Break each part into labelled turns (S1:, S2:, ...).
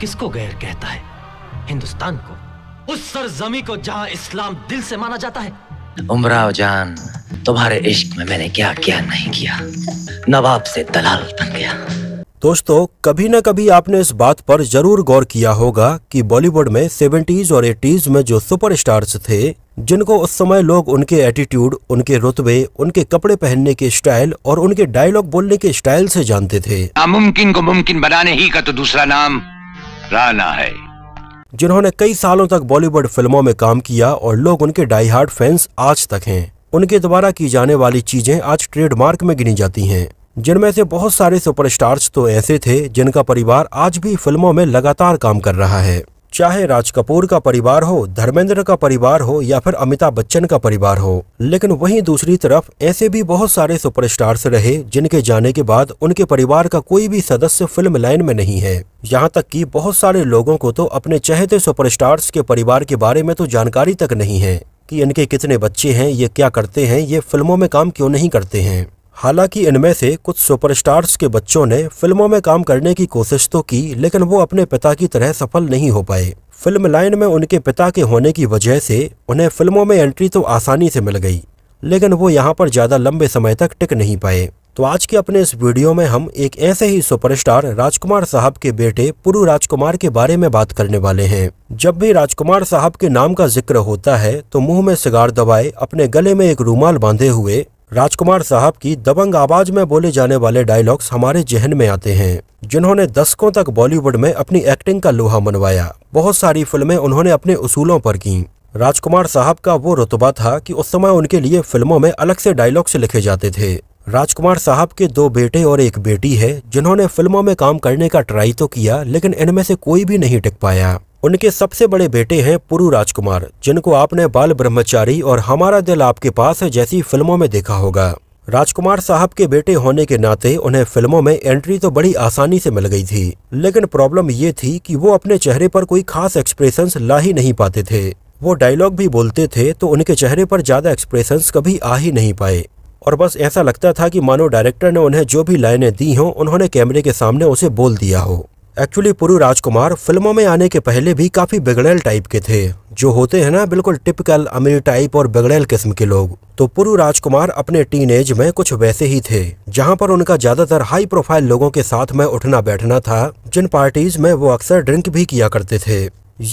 S1: किसको गैर कहता है हिंदुस्तान को उस सरजमी को जहां इस्लाम दिल से माना जाता है उमराव जान तुम्हारे इश्क में मैंने क्या क्या नहीं किया नवाब से दलाल बन गया दोस्तों कभी ना कभी आपने इस बात पर जरूर गौर किया होगा कि बॉलीवुड में सेवेंटीज और एटीज में जो सुपरस्टार्स थे जिनको उस समय लोग उनके एटीट्यूड उनके रुतबे उनके कपड़े पहनने के स्टाइल और उनके डायलॉग बोलने के स्टाइल से जानते थे नामुमकिन को मुमकिन बनाने ही का तो दूसरा नाम राणा है जिन्होंने कई सालों तक बॉलीवुड फिल्मों में काम किया और लोग उनके डाई हार्ट फैंस आज तक हैं उनके द्वारा की जाने वाली चीजें आज ट्रेडमार्क में गिनी जाती हैं जिनमें से बहुत सारे सुपरस्टार्स तो ऐसे थे जिनका परिवार आज भी फिल्मों में लगातार काम कर रहा है चाहे राज कपूर का परिवार हो धर्मेंद्र का परिवार हो या फिर अमिताभ बच्चन का परिवार हो लेकिन वहीं दूसरी तरफ ऐसे भी बहुत सारे सुपरस्टार्स रहे जिनके जाने के बाद उनके परिवार का कोई भी सदस्य फिल्म लाइन में नहीं है यहाँ तक कि बहुत सारे लोगों को तो अपने चहते सुपरस्टार्स के परिवार के बारे में तो जानकारी तक नहीं है कि इनके कितने बच्चे हैं ये क्या करते हैं ये फिल्मों में काम क्यों नहीं करते हैं हालांकि इनमें से कुछ सुपरस्टार्स के बच्चों ने फिल्मों में काम करने की कोशिश तो की लेकिन वो अपने पिता की तरह सफल नहीं हो पाए फिल्म लाइन में उनके पिता के होने की वजह से उन्हें फिल्मों में एंट्री तो आसानी से मिल गई लेकिन वो यहाँ पर ज़्यादा लंबे समय तक टिक नहीं पाए तो आज के अपने इस वीडियो में हम एक ऐसे ही सुपरस्टार राजकुमार साहब के बेटे पुरु राजकुमार के बारे में बात करने वाले हैं जब भी राजकुमार साहब के नाम का जिक्र होता है तो मुंह में सिगार दबाए अपने गले में एक रूमाल बांधे हुए राजकुमार साहब की दबंग आवाज में बोले जाने वाले डायलॉग्स हमारे जहन में आते हैं जिन्होंने दशकों तक बॉलीवुड में अपनी एक्टिंग का लोहा मनवाया बहुत सारी फिल्में उन्होंने अपने उसूलों पर की राजकुमार साहब का वो रुतबा था कि उस समय उनके लिए फिल्मों में अलग से डायलॉग्स लिखे जाते थे राजकुमार साहब के दो बेटे और एक बेटी है जिन्होंने फिल्मों में काम करने का ट्राई तो किया लेकिन इनमें से कोई भी नहीं टिक पाया उनके सबसे बड़े बेटे हैं पुरु राजकुमार जिनको आपने बाल ब्रह्मचारी और हमारा दिल आपके पास है जैसी फिल्मों में देखा होगा राजकुमार साहब के बेटे होने के नाते उन्हें फिल्मों में एंट्री तो बड़ी आसानी से मिल गई थी लेकिन प्रॉब्लम ये थी कि वो अपने चेहरे पर कोई खास एक्सप्रेशंस ला ही नहीं पाते थे वो डायलॉग भी बोलते थे तो उनके चेहरे पर ज़्यादा एक्सप्रेशंस कभी आ ही नहीं पाए और बस ऐसा लगता था कि मानो डायरेक्टर ने उन्हें जो भी लाइनें दी हों उन्होंने कैमरे के सामने उसे बोल दिया हो एक्चुअली पुरु राजकुमार फिल्मों में आने के पहले भी काफी बिगड़ेल टाइप के थे जो होते हैं ना बिल्कुल टिपिकल अमीर टाइप और बिगड़ेल किस्म के लोग तो पुरु राजकुमार अपने टीनेज में कुछ वैसे ही थे जहां पर उनका ज्यादातर हाई प्रोफाइल लोगों के साथ में उठना बैठना था जिन पार्टीज में वो अक्सर ड्रिंक भी किया करते थे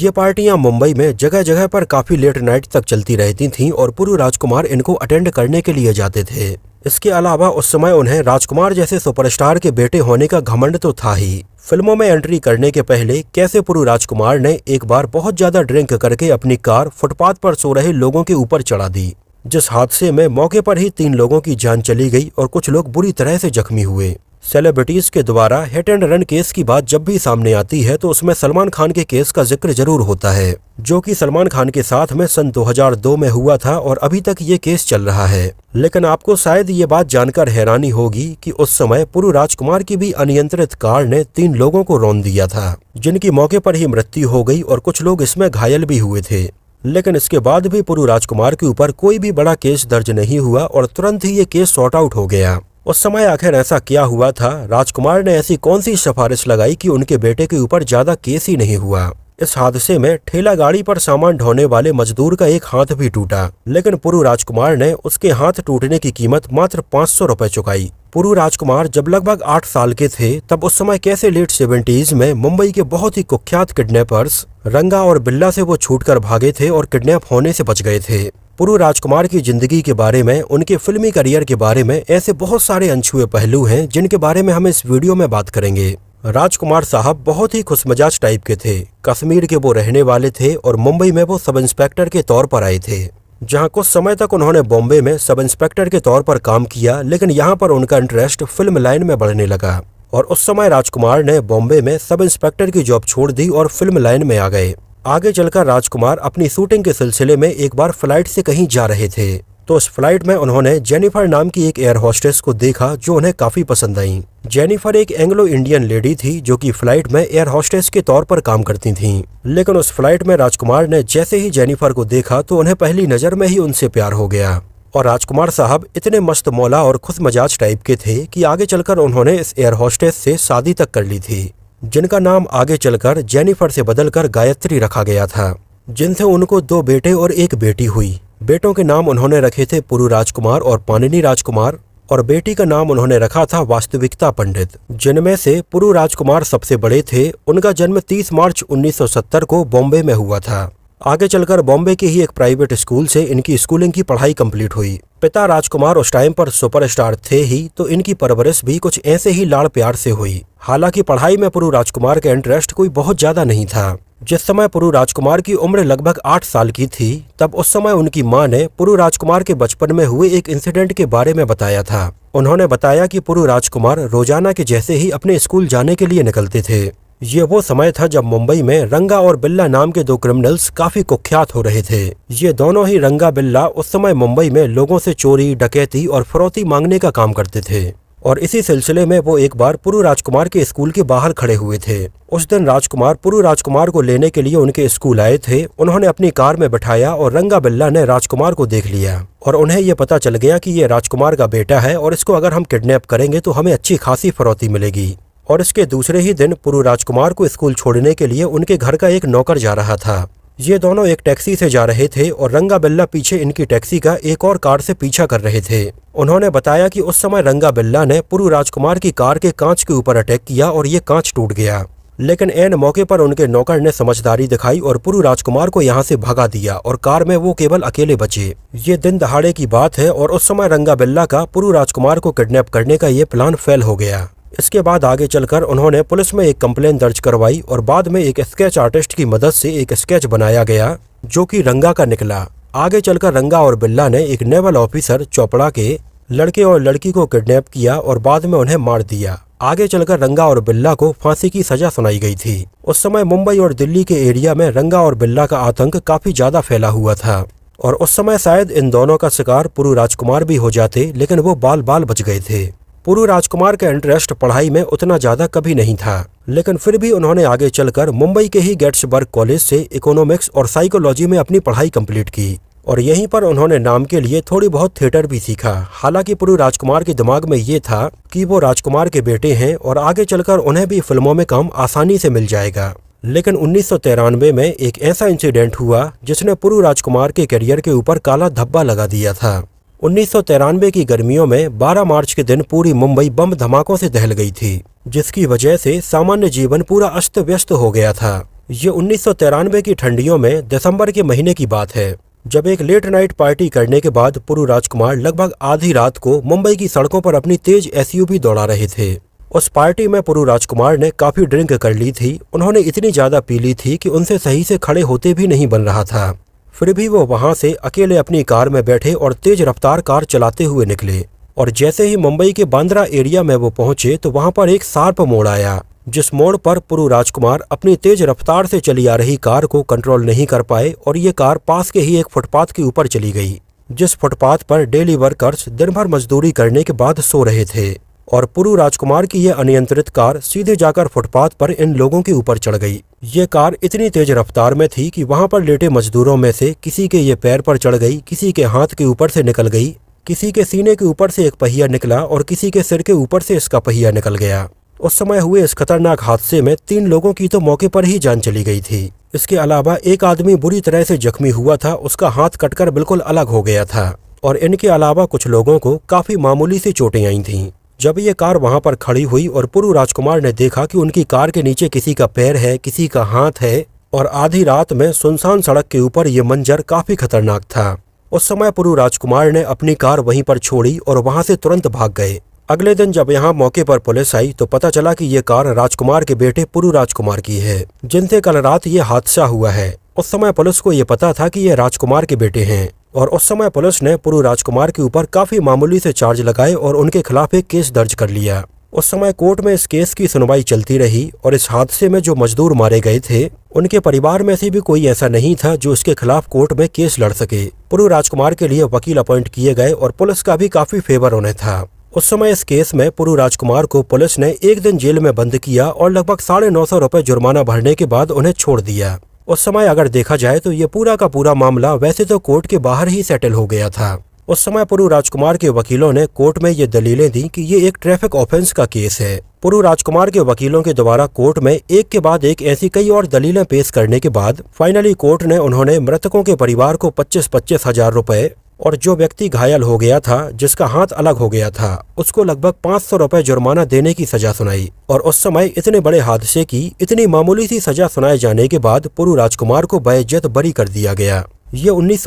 S1: ये पार्टियां मुंबई में जगह जगह पर काफी लेट नाइट तक चलती रहती थीं और पुरु राजकुमार इनको अटेंड करने के लिए जाते थे इसके अलावा उस समय उन्हें राजकुमार जैसे सुपरस्टार के बेटे होने का घमंड तो था ही फिल्मों में एंट्री करने के पहले कैसे पुरु राजकुमार ने एक बार बहुत ज्यादा ड्रिंक करके अपनी कार फुटपाथ पर सो रहे लोगों के ऊपर चढ़ा दी जिस हादसे में मौके पर ही तीन लोगों की जान चली गई और कुछ लोग बुरी तरह से जख्मी हुए सेलिब्रिटीज के द्वारा हिट एंड रन केस की बात जब भी सामने आती है तो उसमें सलमान खान के केस का जिक्र जरूर होता है जो कि सलमान खान के साथ में सन 2002 में हुआ था और अभी तक ये केस चल रहा है लेकिन आपको शायद ये बात जानकर हैरानी होगी कि उस समय पुरु राजकुमार की भी अनियंत्रित कार ने तीन लोगों को रौन दिया था जिनकी मौके पर ही मृत्यु हो गई और कुछ लोग इसमें घायल भी हुए थे लेकिन इसके बाद भी पुरु राजकुमार के ऊपर कोई भी बड़ा केस दर्ज नहीं हुआ और तुरंत ही ये केस सॉर्ट आउट हो गया उस समय आखिर ऐसा क्या हुआ था राजकुमार ने ऐसी कौन सी सिफारिश लगाई कि उनके बेटे के ऊपर ज्यादा केस ही नहीं हुआ इस हादसे में ठेला गाड़ी पर सामान ढोने वाले मजदूर का एक हाथ भी टूटा लेकिन पुरु राजकुमार ने उसके हाथ टूटने की कीमत मात्र पाँच सौ रूपए चुकाई पुरु राजकुमार जब लगभग आठ साल के थे तब उस समय कैसे लेट सेवेंटीज में मुंबई के बहुत ही कुख्यात किडनेपर्स रंगा और बिल्ला से वो छूटकर भागे थे और किडनैप होने से बच गए थे पुरु राजकुमार की जिंदगी के बारे में उनके फिल्मी करियर के बारे में ऐसे बहुत सारे अनछुए पहलू हैं जिनके बारे में हम इस वीडियो में बात करेंगे राजकुमार साहब बहुत ही खुशमजाज टाइप के थे कश्मीर के वो रहने वाले थे और मुंबई में वो सब इंस्पेक्टर के तौर पर आए थे जहां कुछ समय तक उन्होंने बॉम्बे में सब इंस्पेक्टर के तौर पर काम किया लेकिन यहाँ पर उनका इंटरेस्ट फिल्म लाइन में बढ़ने लगा और उस समय राजकुमार ने बॉम्बे में सब इंस्पेक्टर की जॉब छोड़ दी और फिल्म लाइन में आ गए आगे चलकर राजकुमार अपनी शूटिंग के सिलसिले में एक बार फ्लाइट से कहीं जा रहे थे तो उस फ्लाइट में उन्होंने जेनिफर नाम की एक एयर होस्टेस को देखा जो उन्हें काफी पसंद आई जेनिफर एक एंग्लो इंडियन लेडी थी जो कि फ्लाइट में एयर होस्टेस के तौर पर काम करती थी लेकिन उस फ्लाइट में राजकुमार ने जैसे ही जेनिफर को देखा तो उन्हें पहली नजर में ही उनसे प्यार हो गया और राजकुमार साहब इतने मस्त मौला और खुश मजाज टाइप के थे कि आगे चलकर उन्होंने इस एयर होस्टेस से शादी तक कर ली थी जिनका नाम आगे चलकर जेनिफर से बदलकर गायत्री रखा गया था जिनसे उनको दो बेटे और एक बेटी हुई बेटों के नाम उन्होंने रखे थे पुरु राजकुमार और पानिनी राजकुमार और बेटी का नाम उन्होंने रखा था वास्तविकता पंडित जिनमें से पुरु राजकुमार सबसे बड़े थे उनका जन्म 30 मार्च 1970 को बॉम्बे में हुआ था आगे चलकर बॉम्बे के ही एक प्राइवेट स्कूल से इनकी स्कूलिंग की पढ़ाई कंप्लीट हुई पिता राजकुमार उस टाइम पर सुपरस्टार थे ही तो इनकी परवरिश भी कुछ ऐसे ही लाड़ प्यार से हुई हालांकि पढ़ाई में पुरु राजकुमार का इंटरेस्ट कोई बहुत ज्यादा नहीं था जिस समय पुरु राजकुमार की उम्र लगभग आठ साल की थी तब उस समय उनकी माँ ने पुरु राजकुमार के बचपन में हुए एक इंसिडेंट के बारे में बताया था उन्होंने बताया कि पुरु राजकुमार रोजाना के जैसे ही अपने स्कूल जाने के लिए निकलते थे ये वो समय था जब मुंबई में रंगा और बिल्ला नाम के दो क्रिमिनल्स काफी कुख्यात हो रहे थे ये दोनों ही रंगा बिल्ला उस समय मुंबई में लोगों से चोरी डकैती और फरौती मांगने का काम करते थे और इसी सिलसिले में वो एक बार पुरु राजकुमार के स्कूल के बाहर खड़े हुए थे उस दिन राजकुमार पुरु राजकुमार को लेने के लिए उनके स्कूल आए थे उन्होंने अपनी कार में बैठाया और रंगा बिल्ला ने राजकुमार को देख लिया और उन्हें ये पता चल गया कि ये राजकुमार का बेटा है और इसको अगर हम किडनैप करेंगे तो हमें अच्छी खासी फरौती मिलेगी और इसके दूसरे ही दिन पुरु राजकुमार को स्कूल छोड़ने के लिए उनके घर का एक नौकर जा रहा था ये दोनों एक टैक्सी से जा रहे थे और रंगा बिल्ला पीछे इनकी टैक्सी का एक और कार से पीछा कर रहे थे उन्होंने बताया कि उस समय रंगा बिल्ला ने पुरु राजकुमार की कार के कांच के ऊपर अटैक किया और ये कांच टूट गया लेकिन एन मौके पर उनके नौकर ने समझदारी दिखाई और पुरु राजकुमार को यहाँ से भगा दिया और कार में वो केवल अकेले बचे ये दिन दहाड़े की बात है और उस समय रंगा बिल्ला का पुरु राजकुमार को किडनैप करने का ये प्लान फेल हो गया इसके बाद आगे चलकर उन्होंने पुलिस में एक कंप्लेन दर्ज करवाई और बाद में एक स्केच आर्टिस्ट की मदद से एक स्केच बनाया गया जो कि रंगा का निकला आगे चलकर रंगा और बिल्ला ने एक नेवल ऑफिसर चोपड़ा के लड़के और लड़की को किडनैप किया और बाद में उन्हें मार दिया आगे चलकर रंगा और बिल्ला को फांसी की सजा सुनाई गई थी उस समय मुंबई और दिल्ली के एरिया में रंगा और बिल्ला का आतंक काफी ज्यादा फैला हुआ था और उस समय शायद इन दोनों का शिकार पुरु राजकुमार भी हो जाते लेकिन वो बाल बाल बच गए थे पूर्व राजकुमार का इंटरेस्ट पढ़ाई में उतना ज्यादा कभी नहीं था लेकिन फिर भी उन्होंने आगे चलकर मुंबई के ही गेट्सबर्ग कॉलेज से इकोनॉमिक्स और साइकोलॉजी में अपनी पढ़ाई कंप्लीट की और यहीं पर उन्होंने नाम के लिए थोड़ी बहुत थिएटर भी सीखा हालांकि पूर्व राजकुमार के दिमाग में ये था कि वो राजकुमार के बेटे हैं और आगे चलकर उन्हें भी फिल्मों में काम आसानी से मिल जाएगा लेकिन उन्नीस में एक ऐसा इंसिडेंट हुआ जिसने पूर्व राजकुमार के करियर के ऊपर काला धब्बा लगा दिया था उन्नीस की गर्मियों में 12 मार्च के दिन पूरी मुंबई बम धमाकों से दहल गई थी जिसकी वजह से सामान्य जीवन पूरा अस्त व्यस्त हो गया था ये उन्नीस की ठंडियों में दिसंबर के महीने की बात है जब एक लेट नाइट पार्टी करने के बाद पुरु राजकुमार लगभग आधी रात को मुंबई की सड़कों पर अपनी तेज एसयूवी दौड़ा रहे थे उस पार्टी में पुरु राजकुमार ने काफी ड्रिंक कर ली थी उन्होंने इतनी ज्यादा पी ली थी कि उनसे सही से खड़े होते भी नहीं बन रहा था फिर भी वो वहां से अकेले अपनी कार में बैठे और तेज रफ्तार कार चलाते हुए निकले और जैसे ही मुंबई के बांद्रा एरिया में वो पहुंचे तो वहां पर एक सार्प मोड़ आया जिस मोड़ पर पुरु राजकुमार अपनी तेज रफ्तार से चली आ रही कार को कंट्रोल नहीं कर पाए और ये कार पास के ही एक फुटपाथ के ऊपर चली गई जिस फुटपाथ पर डेली वर्कर्स दिन भर मजदूरी करने के बाद सो रहे थे और पुरु राजकुमार की यह अनियंत्रित कार सीधे जाकर फुटपाथ पर इन लोगों के ऊपर चढ़ गई ये कार इतनी तेज रफ्तार में थी कि वहां पर लेटे मजदूरों में से किसी के ये पैर पर चढ़ गई किसी के हाथ के ऊपर से निकल गई किसी के सीने के ऊपर से एक पहिया निकला और किसी के सिर के ऊपर से इसका पहिया निकल गया उस समय हुए इस खतरनाक हादसे में तीन लोगों की तो मौके पर ही जान चली गई थी इसके अलावा एक आदमी बुरी तरह से जख्मी हुआ था उसका हाथ कटकर बिल्कुल अलग हो गया था और इनके अलावा कुछ लोगों को काफी मामूली सी चोटें आई थीं जब ये कार वहां पर खड़ी हुई और पुरु राजकुमार ने देखा कि उनकी कार के नीचे किसी का पैर है किसी का हाथ है और आधी रात में सुनसान सड़क के ऊपर ये मंजर काफी खतरनाक था उस समय पुरु राजकुमार ने अपनी कार वहीं पर छोड़ी और वहां से तुरंत भाग गए अगले दिन जब यहाँ मौके पर पुलिस आई तो पता चला कि ये कार राजकुमार के बेटे पुरु राजकुमार की है जिनसे कल रात ये हादसा हुआ है उस समय पुलिस को ये पता था कि ये राजकुमार के बेटे हैं और उस समय पुलिस ने पुरु राजकुमार के ऊपर काफ़ी मामूली से चार्ज लगाए और उनके खिलाफ एक केस दर्ज कर लिया उस समय कोर्ट में इस केस की सुनवाई चलती रही और इस हादसे में जो मजदूर मारे गए थे उनके परिवार में से भी कोई ऐसा नहीं था जो इसके खिलाफ कोर्ट में केस लड़ सके पुरु राजकुमार के लिए वकील अपॉइंट किए गए और पुलिस का भी काफी फेवर होने था उस समय इस केस में पुरु राजकुमार को पुलिस ने एक दिन जेल में बंद किया और लगभग साढ़े नौ सौ रुपए जुर्माना भरने के बाद उन्हें छोड़ दिया उस समय अगर देखा जाए तो ये पूरा का पूरा मामला वैसे तो कोर्ट के बाहर ही सेटल हो गया था उस समय पुरु राजकुमार के वकीलों ने कोर्ट में ये दलीलें दी कि ये एक ट्रैफिक ऑफेंस का केस है पुरु राजकुमार के वकीलों के द्वारा कोर्ट में एक के बाद एक ऐसी कई और दलीलें पेश करने के बाद फाइनली कोर्ट ने उन्होंने मृतकों के परिवार को पच्चीस पच्चीस हजार रुपए और जो व्यक्ति घायल हो गया था जिसका हाथ अलग हो गया था उसको लगभग पाँच सौ रुपये जुर्माना देने की सजा सुनाई और उस समय इतने बड़े हादसे की इतनी मामूली सी सजा सुनाए जाने के बाद पुरु राजकुमार को बेइज्जत बरी कर दिया गया ये उन्नीस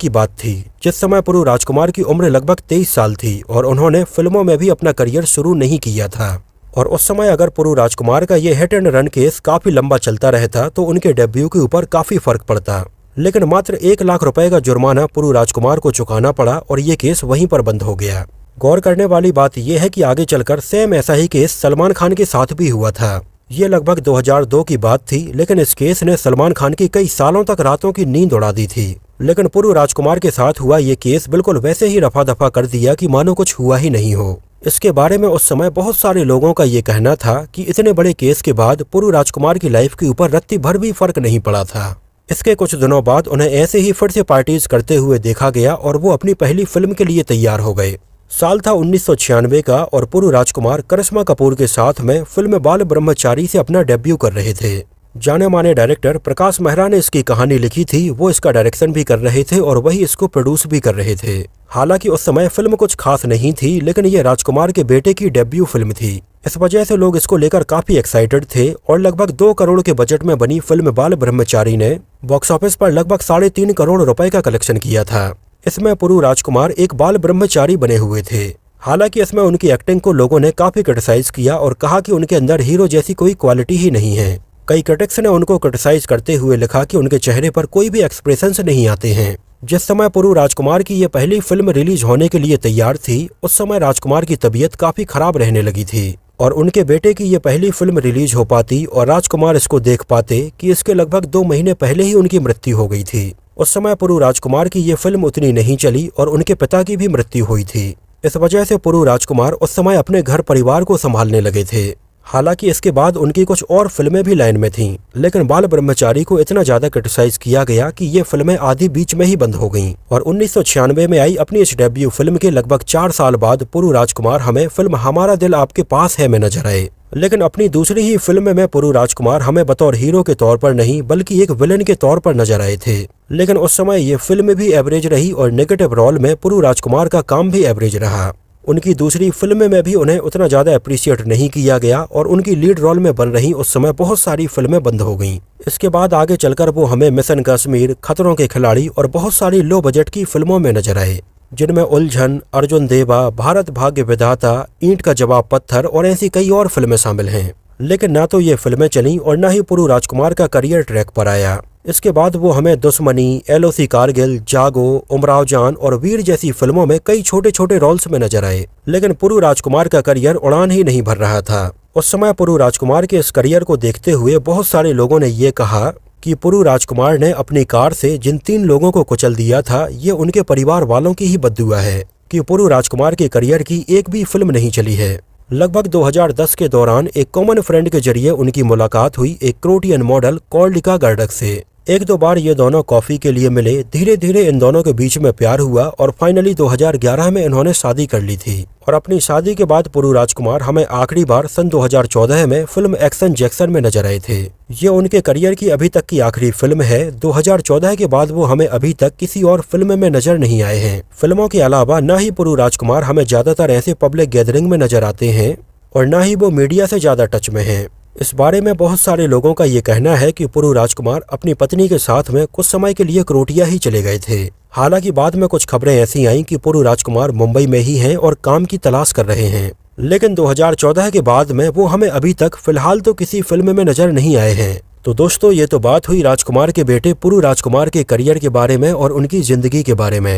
S1: की बात थी जिस समय पुरु राजकुमार की उम्र लगभग तेईस साल थी और उन्होंने फिल्मों में भी अपना करियर शुरू नहीं किया था और उस समय अगर पुरु राजकुमार का ये हिट एंड रन केस काफी लंबा चलता रहता तो उनके डेब्यू के ऊपर काफी फर्क पड़ता लेकिन मात्र एक लाख रुपए का जुर्माना पुरु राजकुमार को चुकाना पड़ा और ये केस वहीं पर बंद हो गया गौर करने वाली बात यह है कि आगे चलकर सेम ऐसा ही केस सलमान खान के साथ भी हुआ था ये लगभग 2002 की बात थी लेकिन इस केस ने सलमान खान की कई सालों तक रातों की नींद उड़ा दी थी लेकिन पूर्व राजकुमार के साथ हुआ ये केस बिल्कुल वैसे ही रफा दफा कर दिया कि मानो कुछ हुआ ही नहीं हो इसके बारे में उस समय बहुत सारे लोगों का ये कहना था कि इतने बड़े केस के बाद पूर्व राजकुमार की लाइफ के ऊपर रत्ती भर भी फर्क नहीं पड़ा था इसके कुछ दिनों बाद उन्हें ऐसे ही फिर से पार्टीज करते हुए देखा गया और वो अपनी पहली फिल्म के लिए तैयार हो गए साल था उन्नीस का और पूर्व राजकुमार करिश्मा कपूर के साथ में फिल्म बाल ब्रह्मचारी से अपना डेब्यू कर रहे थे जाने माने डायरेक्टर प्रकाश मेहरा ने इसकी कहानी लिखी थी वो इसका डायरेक्शन भी कर रहे थे और वही इसको प्रोड्यूस भी कर रहे थे हालांकि उस समय फिल्म कुछ खास नहीं थी लेकिन ये राजकुमार के बेटे की डेब्यू फिल्म थी इस वजह से लोग इसको लेकर काफी एक्साइटेड थे और लगभग दो करोड़ के बजट में बनी फिल्म बाल ब्रह्मचारी ने बॉक्स ऑफिस पर लगभग साढ़े तीन करोड़ रुपए का कलेक्शन किया था इसमें पुरु राजकुमार एक बाल ब्रह्मचारी बने हुए थे हालांकि इसमें उनकी एक्टिंग को लोगों ने काफी क्रिटिसाइज किया और कहा कि उनके अंदर हीरो जैसी कोई क्वालिटी ही नहीं है कई क्रिटिक्स ने उनको क्रिटिसाइज करते हुए लिखा कि उनके चेहरे पर कोई भी एक्सप्रेशन नहीं आते हैं जिस समय पुरु राजकुमार की यह पहली फिल्म रिलीज होने के लिए तैयार थी उस समय राजकुमार की तबीयत काफी खराब रहने लगी थी और उनके बेटे की यह पहली फिल्म रिलीज हो पाती और राजकुमार इसको देख पाते कि इसके लगभग दो महीने पहले ही उनकी मृत्यु हो गई थी उस समय पुरु राजकुमार की यह फिल्म उतनी नहीं चली और उनके पिता की भी मृत्यु हुई थी इस वजह से पुरु राजकुमार उस समय अपने घर परिवार को संभालने लगे थे हालांकि इसके बाद उनकी कुछ और फिल्में भी लाइन में थीं लेकिन बाल ब्रह्मचारी को इतना ज्यादा क्रिटिसाइज किया गया कि ये फिल्में आधी बीच में ही बंद हो गईं और उन्नीस में आई अपनी इस डेब्यू फिल्म के लगभग चार साल बाद पुरु राजकुमार हमें फिल्म हमारा दिल आपके पास है में नजर आए लेकिन अपनी दूसरी ही फिल्म में पुरु राजकुमार हमें बतौर हीरो के तौर पर नहीं बल्कि एक विलन के तौर पर नजर आए थे लेकिन उस समय ये फिल्म भी एवरेज रही और नेगेटिव रोल में पुरु राजकुमार का काम भी एवरेज रहा उनकी दूसरी फिल्म में भी उन्हें उतना ज़्यादा अप्रिशिएट नहीं किया गया और उनकी लीड रोल में बन रही उस समय बहुत सारी फिल्में बंद हो गईं इसके बाद आगे चलकर वो हमें मिशन कश्मीर खतरों के खिलाड़ी और बहुत सारी लो बजट की फिल्मों में नजर आए जिनमें उलझन अर्जुन देवा भारत भाग्य विधाता ईंट का जवाब पत्थर और ऐसी कई और फिल्में शामिल हैं लेकिन ना तो ये फिल्में चली और ना ही पुरु राजकुमार का करियर ट्रैक पर आया इसके बाद वो हमें दुश्मनी एलओसी कारगिल जागो उमराव जान और वीर जैसी फिल्मों में कई छोटे छोटे रोल्स में नजर आए लेकिन पुरु राजकुमार का करियर उड़ान ही नहीं भर रहा था उस समय पुरु राजकुमार के इस करियर को देखते हुए बहुत सारे लोगों ने ये कहा कि पुरु राजकुमार ने अपनी कार से जिन तीन लोगों को कुचल दिया था ये उनके परिवार वालों की ही बदुआ है कि पुरु राजकुमार के करियर की एक भी फिल्म नहीं चली है लगभग 2010 के दौरान एक कॉमन फ्रेंड के जरिए उनकी मुलाकात हुई एक क्रोटियन मॉडल कॉल्डिका गार्डक से एक दो बार ये दोनों कॉफी के लिए मिले धीरे धीरे इन दोनों के बीच में प्यार हुआ और फाइनली 2011 में इन्होंने शादी कर ली थी और अपनी शादी के बाद पुरु राजकुमार हमें आखिरी बार सन 2014 में फिल्म एक्शन जैक्सन में नजर आए थे ये उनके करियर की अभी तक की आखिरी फिल्म है 2014 के बाद वो हमें अभी तक किसी और फिल्म में नजर नहीं आए हैं फिल्मों के अलावा न ही पुरु राजकुमार हमें ज्यादातर ऐसे पब्लिक गैदरिंग में नजर आते हैं और न ही वो मीडिया से ज्यादा टच में हैं इस बारे में बहुत सारे लोगों का ये कहना है कि पुरु राजकुमार अपनी पत्नी के साथ में कुछ समय के लिए क्रोटिया ही चले गए थे हालांकि बाद में कुछ खबरें ऐसी आईं कि पुरु राजकुमार मुंबई में ही हैं और काम की तलाश कर रहे हैं लेकिन 2014 के बाद में वो हमें अभी तक फिलहाल तो किसी फिल्म में नजर नहीं आए हैं तो दोस्तों ये तो बात हुई राजकुमार के बेटे पुरु राजकुमार के करियर के बारे में और उनकी जिंदगी के बारे में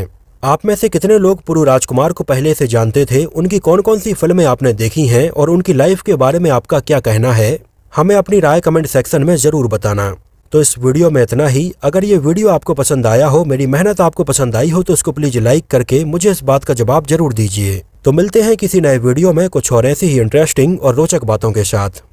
S1: आप में से कितने लोग पुरु राजकुमार को पहले से जानते थे उनकी कौन कौन सी फिल्में आपने देखी हैं और उनकी लाइफ के बारे में आपका क्या कहना है हमें अपनी राय कमेंट सेक्शन में ज़रूर बताना तो इस वीडियो में इतना ही अगर ये वीडियो आपको पसंद आया हो मेरी मेहनत आपको पसंद आई हो तो इसको प्लीज़ लाइक करके मुझे इस बात का जवाब जरूर दीजिए तो मिलते हैं किसी नए वीडियो में कुछ और ऐसी ही इंटरेस्टिंग और रोचक बातों के साथ